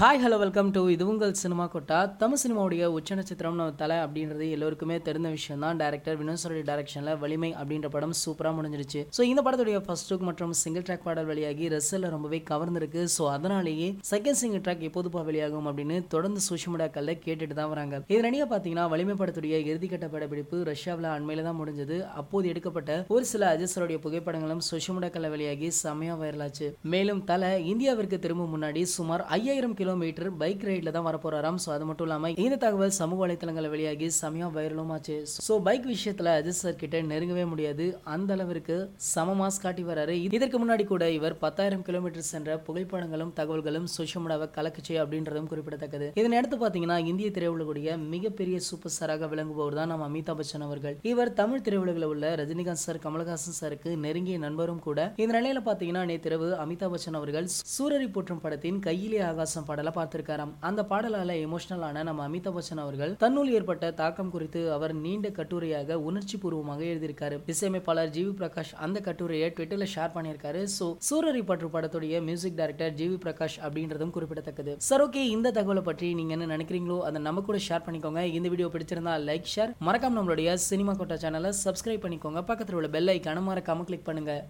hi hello welcome to இது உங்கள் cinema கொட்டா தமிழ் சினிமாவுடைய உச்ச நட்சத்திரம் நம்ம தலை அப்படின்றது எல்லோருக்குமே தெரிந்த விஷயம் தான் டேரக்டர் வினோசோடைய டேரக்ஷனில் வலிமை அப்படின்ற படம் சூப்பராக முடிஞ்சிருச்சு ஸோ இந்த படத்துடைய ஃபர்ஸ்ட் லுக் மற்றும் சிங்கிள் ட்ராக் பாடல் வெளியாகி ரசில் ரொம்பவே கவர்ந்துருக்கு ஸோ அதனாலேயே செகண்ட் சிங்கிள் ட்ராக் போக வெளியாகும் அப்படின்னு தொடர்ந்து சோஷியல் மீடியாக்களில் கேட்டுட்டு தான் வராங்க இதனிடையே பார்த்தீங்கன்னா வலிமை படத்துடைய இறுதிக்கட்ட படப்பிடிப்பு ரஷ்யாவில் அண்மையில் தான் முடிஞ்சது அப்போது எடுக்கப்பட்ட ஒரு சில அஜிஸ்டருடைய புகைப்படங்களும் சோஷியல் மீடியாக்களில் வெளியாகி செமையாக வைரலாச்சு மேலும் தலை இந்தியாவிற்கு திரும்ப முன்னாடி சுமார் ஐயாயிரம் கிலோ கிலோமீட்டர் பைக் ரைட்ல தான் வரப்போறாராம் ஸோ அது மட்டும் இல்லாமல் இந்த தகவல் சமூக வலைத்தளங்களில் வெளியாகி செமையாக வைரலும் ஆச்சு ஸோ பைக் விஷயத்தில் அஜித் சார் கிட்ட நெருங்கவே முடியாது அந்த அளவிற்கு சம மாஸ் காட்டி வராரு இதற்கு முன்னாடி கூட இவர் பத்தாயிரம் கிலோமீட்டர் சென்ற புகைப்படங்களும் தகவல்களும் சோஷியல் மீடியாவை கலக்குச்சு அப்படின்றதும் குறிப்பிடத்தக்கது இதனை எடுத்து பார்த்தீங்கன்னா இந்திய திரையுலகுடைய மிகப்பெரிய சூப்பர் ஸ்டாராக விளங்குபவர் தான் நம்ம அமிதாப் பச்சன் அவர்கள் இவர் தமிழ் திரையுலகில் உள்ள ரஜினிகாந்த் சார் கமலஹாசன் சாருக்கு நெருங்கிய நண்பரும் கூட இந்த நிலையில பார்த்தீங்கன்னா நேற்றிரவு அமிதாப் பச்சன் அவர்கள் சூரரி போற்றும் படத்தின் கையிலே ஆகாசம் படம் பாடலை பார்த்திருக்காராம் அந்த பாடலால எமோஷனலான நம்ம அமிதாப் பச்சன் அவர்கள் தன்னுள் ஏற்பட்ட தாக்கம் குறித்து அவர் நீண்ட கட்டுரையாக உணர்ச்சி பூர்வமாக எழுதியிருக்காரு இசையமைப்பாளர் ஜிவி பிரகாஷ் அந்த கட்டுரையை ட்விட்டர்ல ஷேர் பண்ணியிருக்காரு சோ சூரரி பற்று படத்துடைய மியூசிக் டைரக்டர் ஜிவி பிரகாஷ் அப்படின்றதும் குறிப்பிடத்தக்கது சார் ஓகே இந்த தகவலை பற்றி நீங்க என்ன நினைக்கிறீங்களோ அதை நம்ம கூட ஷேர் பண்ணிக்கோங்க இந்த வீடியோ பிடிச்சிருந்தா லைக் ஷேர் மறக்காம நம்மளுடைய சினிமா கோட்டா சேனலை சப்ஸ்கிரைப் பண்ணிக்கோங்க பக்கத்தில் உள்ள பெல் ஐக்கான மறக்காம கிளிக் பண்ணுங்க